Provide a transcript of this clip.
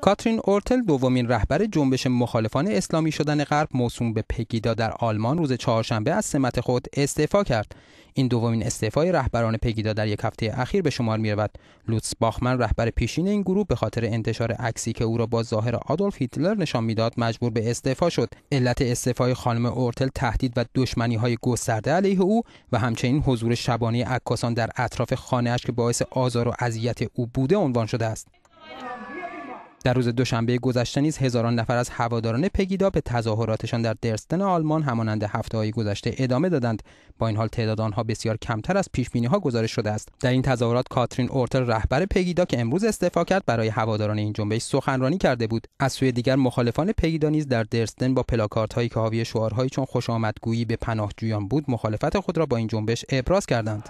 کاترین اورتل دومین رهبر جنبش مخالفان اسلامی شدن غرب موسوم به پگیدا در آلمان روز چهارشنبه از سمت خود استعفا کرد این دومین استعفای رهبران پگیدا در یک هفته اخیر به شمار میرود لوتس باخمن رهبر پیشین این گروه به خاطر انتشار عکسی که او را با ظاهر آدولف هیتلر نشان میداد مجبور به استعفا شد علت استعفای خانم اورتل تهدید و دشمنی های گسترده علیه او و همچنین حضور شبانه عکاسان در اطراف خانهاش که باعث آزار و اذیت او بوده عنوان شده است در روز دوشنبه گذشته نیز هزاران نفر از هواداران پگیدا به تظاهراتشان در درستن آلمان همانند هفته های گذشته ادامه دادند با این حال تعداد آنها بسیار کمتر از پیش ها گزارش شده است در این تظاهرات کاترین اورتل رهبر پگیدا که امروز استعفا کرد برای هواداران این جنبش سخنرانی کرده بود از سوی دیگر مخالفان پگیدا نیز در درستن با پلاکارت هایی که حاوی شعارهایی چون خوشامدگویی به پناهجویان بود مخالفت خود را با این جنبش ابراز کردند